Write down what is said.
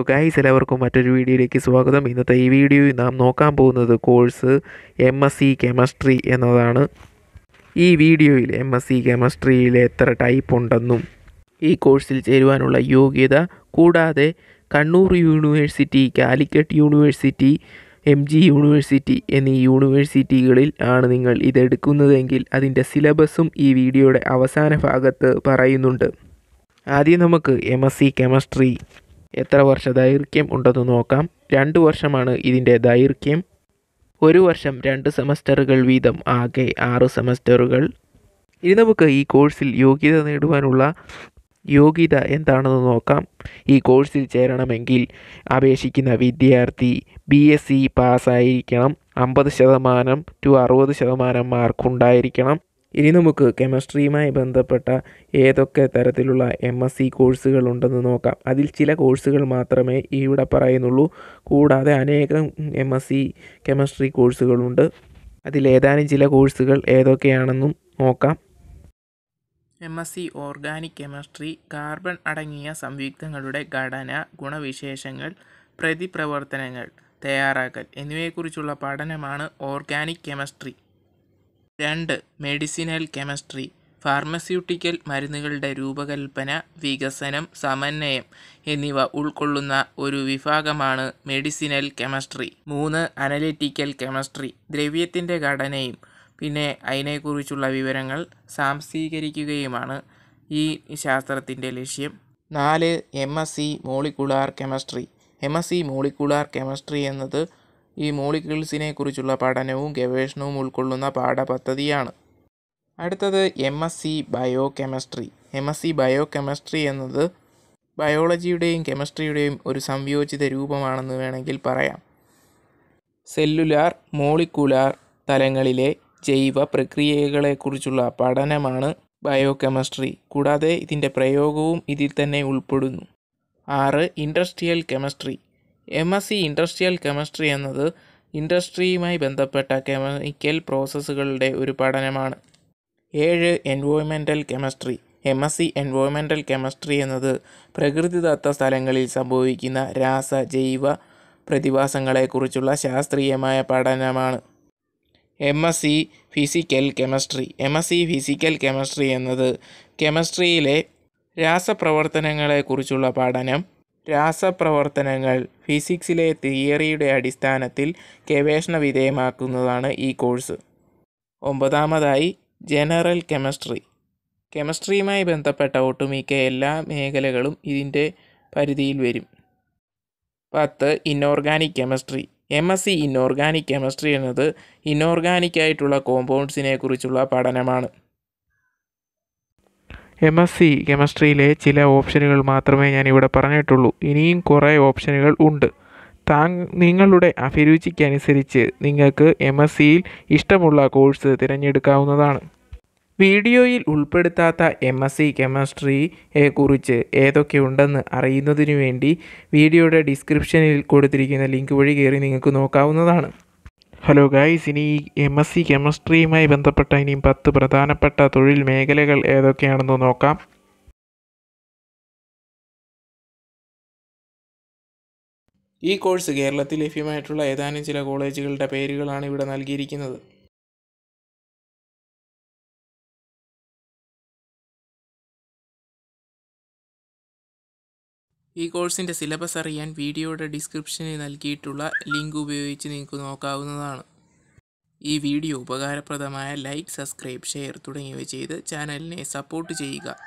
hello guys എല്ലാവർക്കും മറ്റൊരു വീഡിയോയിലേക്ക് സ്വാഗതം ഇന്നത്തെ ഈ വീഡിയോയിൽ നാം നോക്കാൻ പോകുന്നത് course M S C chemistry എന്നതാണ് ഈ വീഡിയോയിൽ എം എസ് സി കെമിസ്ട്രിയിൽ എത്ര ടൈപ്പ് ഉണ്ടെന്നും ഈ കോഴ്സിൽ ചേരുവാനുള്ള യോഗ്യത കൂടാതെ Kannur university Calicut university M G university എന്നീ യൂണിവേഴ്സിറ്റികളിൽ ആണ് നിങ്ങൾ ഇതെടുക്കുന്നതെങ്കിൽ അതിൻ്റെ സിലബസും ഈ വീഡിയോയുടെ അവസാന ഭാഗത്ത് പറയുന്നുണ്ട് ആദ്യം നമുക്ക് എം എസ് സി കെമിസ്ട്രി എത്ര വർഷ ദൈർഘ്യം ഉണ്ടെന്ന് നോക്കാം രണ്ട് വർഷമാണ് ഇതിൻ്റെ ദൈർഘ്യം ഒരു വർഷം രണ്ട് സെമസ്റ്ററുകൾ വീതം ആകെ ആറ് സെമസ്റ്ററുകൾ ഇനി നമുക്ക് ഈ കോഴ്സിൽ യോഗ്യത നേടുവാനുള്ള യോഗ്യത എന്താണെന്ന് നോക്കാം ഈ കോഴ്സിൽ ചേരണമെങ്കിൽ അപേക്ഷിക്കുന്ന വിദ്യാർത്ഥി ബി എസ് സി പാസ്സായിരിക്കണം അമ്പത് ശതമാനം ടു അറുപത് ശതമാനം മാർക്ക് ഉണ്ടായിരിക്കണം ഇനി നമുക്ക് കെമിസ്ട്രിയുമായി ബന്ധപ്പെട്ട ഏതൊക്കെ തരത്തിലുള്ള എം എസ് സി കോഴ്സുകളുണ്ടെന്ന് നോക്കാം അതിൽ ചില കോഴ്സുകൾ മാത്രമേ ഇവിടെ പറയുന്നുള്ളൂ കൂടാതെ അനേകം എം എസ് സി കെമിസ്ട്രി കോഴ്സുകളുണ്ട് അതിലേതാനും ചില കോഴ്സുകൾ ഏതൊക്കെയാണെന്നും നോക്കാം M S C organic chemistry carbon അടങ്ങിയ സംയുക്തങ്ങളുടെ ഘടന ഗുണവിശേഷങ്ങൾ പ്രതിപ്രവർത്തനങ്ങൾ തയ്യാറാക്കൽ എന്നിവയെക്കുറിച്ചുള്ള പഠനമാണ് ഓർഗാനിക് കെമിസ്ട്രി രണ്ട് മെഡിസിനൽ കെമിസ്ട്രി ഫാർമസ്യൂട്ടിക്കൽ മരുന്നുകളുടെ രൂപകൽപ്പന വികസനം സമന്വയം എന്നിവ ഉൾക്കൊള്ളുന്ന ഒരു വിഭാഗമാണ് മെഡിസിനൽ കെമിസ്ട്രി മൂന്ന് അനലിറ്റിക്കൽ കെമിസ്ട്രി ദ്രവ്യത്തിൻ്റെ ഘടനയും പിന്നെ അതിനെക്കുറിച്ചുള്ള വിവരങ്ങൾ സാംസ്വീകരിക്കുകയുമാണ് ഈ ശാസ്ത്രത്തിൻ്റെ ലക്ഷ്യം നാല് M S C molecular chemistry M S C molecular chemistry എന്നത് ഈ മോളിക്യൂൾസിനെ കുറിച്ചുള്ള പഠനവും ഗവേഷണവും ഉൾക്കൊള്ളുന്ന പാഠപദ്ധതിയാണ് അടുത്തത് M S C bio chemistry M S C bio chemistry എന്നത് ബയോളജിയുടെയും കെമിസ്ട്രിയുടെയും ഒരു സംയോജിത രൂപമാണെന്ന് വേണമെങ്കിൽ പറയാം സെല്ലുലാർ മോളിക്കുലാർ തലങ്ങളിലെ ജൈവ പ്രക്രിയകളെക്കുറിച്ചുള്ള പഠനമാണ് ബയോ കെമിസ്ട്രി കൂടാതെ ഇതിൻ്റെ പ്രയോഗവും ഇതിൽ തന്നെ ഉൾപ്പെടുന്നു ആറ് industrial chemistry M S C industrial chemistry എന്നത് ഇൻഡസ്ട്രിയുമായി ബന്ധപ്പെട്ട കെമിക്കൽ പ്രോസസ്സുകളുടെ ഒരു പഠനമാണ് ഏഴ് എൻവോയ്മെൻ്റൽ chemistry M S C എൻവോയ്മെൻ്റൽ chemistry എന്നത് പ്രകൃതിദത്ത സ്ഥലങ്ങളിൽ സംഭവിക്കുന്ന രാസ ജൈവ പ്രതിഭാസങ്ങളെക്കുറിച്ചുള്ള ശാസ്ത്രീയമായ പഠനമാണ് M S C physical chemistry M S C physical chemistry എന്നത് കെമിസ്ട്രിയിലെ രാസപ്രവർത്തനങ്ങളെക്കുറിച്ചുള്ള പഠനം രാസപ്രവർത്തനങ്ങൾ ഫിസിക്സിലെ തിയറിയുടെ അടിസ്ഥാനത്തിൽ ഗവേഷണ വിധേയമാക്കുന്നതാണ് ഈ കോഴ്സ് ഒമ്പതാമതായി ജനറൽ കെമിസ്ട്രി കെമിസ്ട്രിയുമായി ബന്ധപ്പെട്ട ഒട്ടുമിക്ക എല്ലാ മേഖലകളും ഇതിൻ്റെ പരിധിയിൽ വരും പത്ത് inorganic chemistry M S C inorganic chemistry എന്നത് ഇൻഓർഗാനിക് ആയിട്ടുള്ള കോമ്പൗണ്ട്സിനെ കുറിച്ചുള്ള പഠനമാണ് എം എസ് സി കെമിസ്ട്രിയിലെ ചില ഓപ്ഷനുകൾ മാത്രമേ ഞാൻ ഇവിടെ പറഞ്ഞിട്ടുള്ളൂ ഇനിയും കുറേ ഓപ്ഷനുകൾ ഉണ്ട് താ നിങ്ങളുടെ അഭിരുചിക്കനുസരിച്ച് നിങ്ങൾക്ക് എം എസ് സിയിൽ ഇഷ്ടമുള്ള കോഴ്സ് തിരഞ്ഞെടുക്കാവുന്നതാണ് വീഡിയോയിൽ ഉൾപ്പെടുത്താത്ത എം എസ് സി കെമിസ്ട്രിയെ കുറിച്ച് ഏതൊക്കെ ഉണ്ടെന്ന് അറിയുന്നതിനു വേണ്ടി വീഡിയോയുടെ ഡിസ്ക്രിപ്ഷനിൽ കൊടുത്തിരിക്കുന്ന ലിങ്ക് വഴി കയറി നിങ്ങൾക്ക് നോക്കാവുന്നതാണ് ഹലോ ഗായ്സ് ഇനി എം എസ് സി കെമിസ്ട്രിയുമായി ബന്ധപ്പെട്ട ഇനിയും പത്ത് പ്രധാനപ്പെട്ട തൊഴിൽ മേഖലകൾ ഏതൊക്കെയാണെന്ന് നോക്കാം ഈ കോഴ്സ് കേരളത്തിൽ ലഭ്യമായിട്ടുള്ള ഏതാനും ചില കോളേജുകളുടെ പേരുകളാണ് ഇവിടെ നൽകിയിരിക്കുന്നത് ഈ കോഴ്സിൻ്റെ സിലബസ് അറിയാൻ വീഡിയോയുടെ ഡിസ്ക്രിപ്ഷനിൽ നൽകിയിട്ടുള്ള ലിങ്ക് ഉപയോഗിച്ച് നിങ്ങൾക്ക് നോക്കാവുന്നതാണ് ഈ വീഡിയോ ഉപകാരപ്രദമായ ലൈക്ക് സബ്സ്ക്രൈബ് ഷെയർ തുടങ്ങിയവ ചെയ്ത് ചാനലിനെ സപ്പോർട്ട് ചെയ്യുക